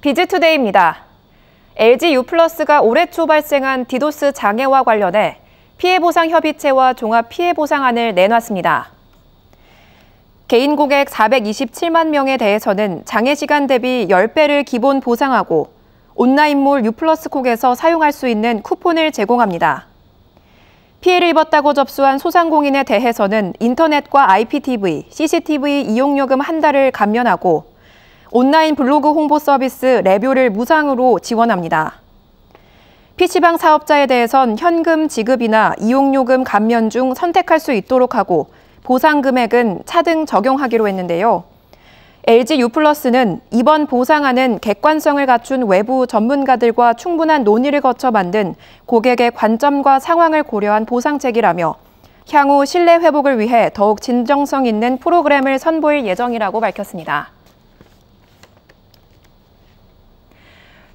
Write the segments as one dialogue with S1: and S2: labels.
S1: 비즈투데이입니다. LG U+가 올해 초 발생한 디도스 장애와 관련해 피해보상협의체와 종합피해보상안을 내놨습니다. 개인 고객 427만 명에 대해서는 장애 시간 대비 10배를 기본 보상하고 온라인몰 U+콕에서 사용할 수 있는 쿠폰을 제공합니다. 피해를 입었다고 접수한 소상공인에 대해서는 인터넷과 IPTV, CCTV 이용요금 한 달을 감면하고 온라인 블로그 홍보 서비스 레뷰를 무상으로 지원합니다. PC방 사업자에 대해선 현금 지급이나 이용요금 감면 중 선택할 수 있도록 하고 보상 금액은 차등 적용하기로 했는데요. LG U+는 이번 보상안은 객관성을 갖춘 외부 전문가들과 충분한 논의를 거쳐 만든 고객의 관점과 상황을 고려한 보상책이라며 향후 신뢰 회복을 위해 더욱 진정성 있는 프로그램을 선보일 예정이라고 밝혔습니다.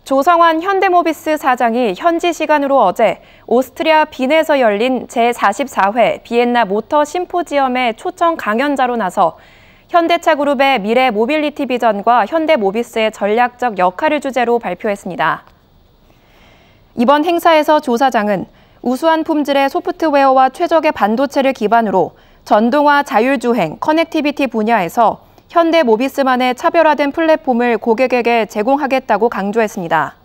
S1: 조성환 현대모비스 사장이 현지 시간으로 어제 오스트리아 빈에서 열린 제44회 비엔나 모터 심포지엄의 초청 강연자로 나서 현대차 그룹의 미래 모빌리티 비전과 현대모비스의 전략적 역할을 주제로 발표했습니다. 이번 행사에서 조 사장은 우수한 품질의 소프트웨어와 최적의 반도체를 기반으로 전동화 자율주행, 커넥티비티 분야에서 현대 모비스만의 차별화된 플랫폼을 고객에게 제공하겠다고 강조했습니다.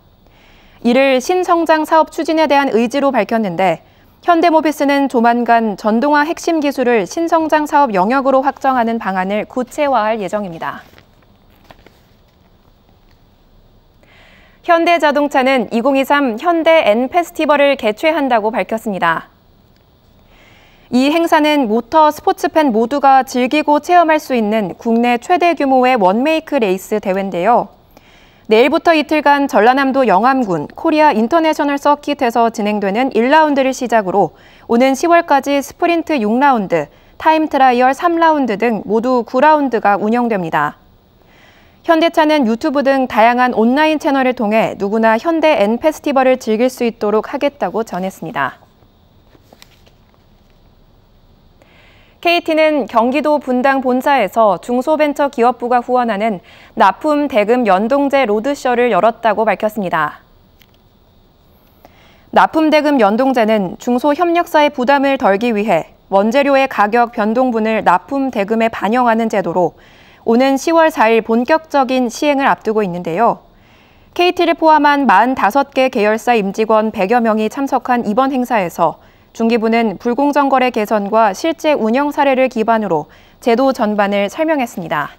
S1: 이를 신성장 사업 추진에 대한 의지로 밝혔는데 현대모비스는 조만간 전동화 핵심 기술을 신성장 사업 영역으로 확정하는 방안을 구체화할 예정입니다. 현대자동차는 2023 현대 N 페스티벌을 개최한다고 밝혔습니다. 이 행사는 모터 스포츠 팬 모두가 즐기고 체험할 수 있는 국내 최대 규모의 원메이크 레이스 대회인데요. 내일부터 이틀간 전라남도 영암군 코리아 인터내셔널 서킷에서 진행되는 1라운드를 시작으로 오는 10월까지 스프린트 6라운드, 타임 트라이얼 3라운드 등 모두 9라운드가 운영됩니다. 현대차는 유튜브 등 다양한 온라인 채널을 통해 누구나 현대 N 페스티벌을 즐길 수 있도록 하겠다고 전했습니다. KT는 경기도 분당 본사에서 중소벤처기업부가 후원하는 납품 대금 연동제 로드쇼를 열었다고 밝혔습니다. 납품 대금 연동제는 중소협력사의 부담을 덜기 위해 원재료의 가격 변동분을 납품 대금에 반영하는 제도로 오는 10월 4일 본격적인 시행을 앞두고 있는데요. KT를 포함한 45개 계열사 임직원 100여 명이 참석한 이번 행사에서 중기부는 불공정거래 개선과 실제 운영 사례를 기반으로 제도 전반을 설명했습니다.